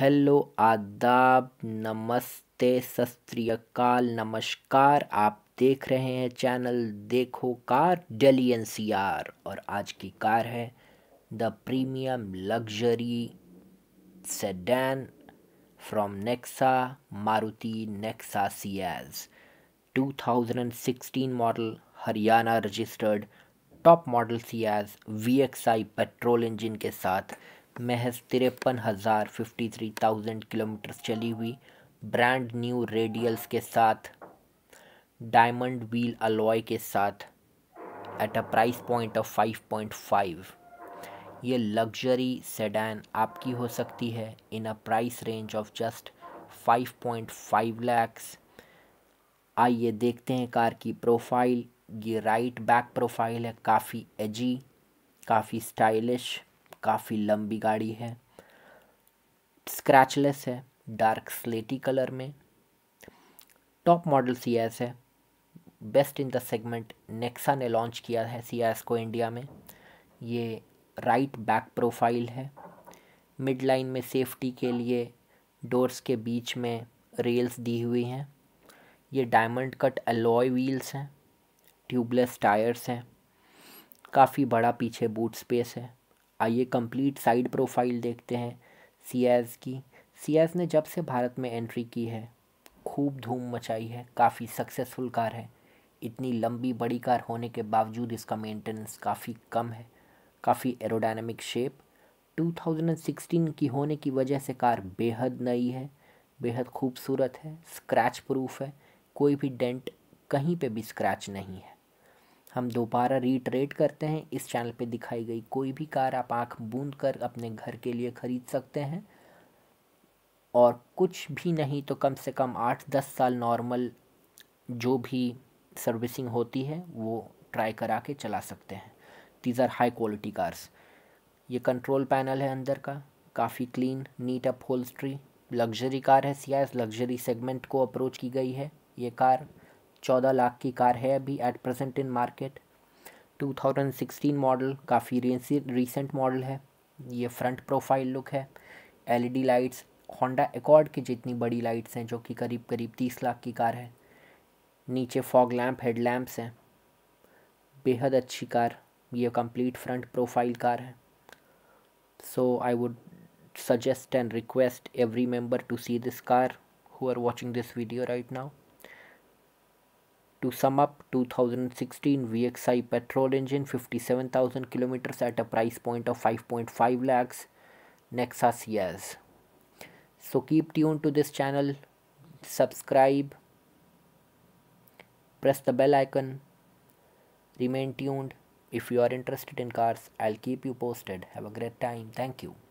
Hello आदाब नमस्ते सस्त्रियकाल नमस्कार आप देख रहे हैं चैनल देखो कार डेली एन और आज की कार है the premium luxury sedan from Nexa Maruti Nexa and 2016 model Haryana registered top model X VXI petrol engine के साथ महज तिरपन हज़ार फिफ्टी थ्री थाउजेंड किलोमीटर चली हुई ब्रांड न्यू रेडियल्स के साथ डायमंड व्हील अलॉय के साथ at a price point of five point five ये लग्जरी सेडान आपकी हो सकती है in a price range of just five point five lakhs आइए देखते हैं कार की प्रोफाइल ये राइट बैक प्रोफाइल है काफ़ी एजी काफ़ी स्टाइलिश काफ़ी लंबी गाड़ी है स्क्रैचलेस है डार्क स्लेटी कलर में टॉप मॉडल सी एस है best in the segment Nexa ने लॉन्च किया है सी एस को इंडिया में ये राइट बैक प्रोफाइल है मिड लाइन में सेफ्टी के लिए डोर्स के बीच में रेल्स दी हुई हैं ये डायमंड कट एलोय व्हील्स हैं ट्यूबलेस टायर्स हैं काफ़ी बड़ा पीछे बूट स्पेस है आइए कंप्लीट साइड प्रोफाइल देखते हैं सीएस की सीएस ने जब से भारत में एंट्री की है खूब धूम मचाई है काफ़ी सक्सेसफुल कार है इतनी लंबी बड़ी कार होने के बावजूद इसका मेंटेनेंस काफ़ी कम है काफ़ी एरोडायनेमिक शेप 2016 की होने की वजह से कार बेहद नई है बेहद खूबसूरत है स्क्रैच प्रूफ है कोई भी डेंट कहीं पे भी स्क्रैच नहीं है हम दोबारा रीट्रेड करते हैं इस चैनल पे दिखाई गई कोई भी कार आप आंख बूंद कर अपने घर के लिए ख़रीद सकते हैं और कुछ भी नहीं तो कम से कम आठ दस साल नॉर्मल जो भी सर्विसिंग होती है वो ट्राई करा के चला सकते हैं these are high quality cars ये कंट्रोल पैनल है अंदर का काफ़ी क्लीन नीट अप होल्स्ट्री लग्जरी कार है सियाज लग्जरी सेगमेंट को अप्रोच की गई है ये कार चौदह लाख की कार है अभी at present in market 2016 model काफ़ी रिसेंट मॉडल है ये फ्रंट प्रोफाइल लुक है एलईडी लाइट्स होंडा एकॉर्ड की जितनी बड़ी लाइट्स हैं जो कि करीब करीब तीस लाख की कार है नीचे फॉग लैम्प हेड लैम्प्स हैं बेहद अच्छी कार ये कंप्लीट फ्रंट प्रोफाइल कार है so I would suggest and request every member to see this car who are watching this video right now To sum up, 2016 VXI petrol engine 57,000 kilometers at a price point of 5.5 lakhs Nexa CS. So keep tuned to this channel, subscribe, press the bell icon, remain tuned. If you are interested in cars, I'll keep you posted. Have a great time. Thank you.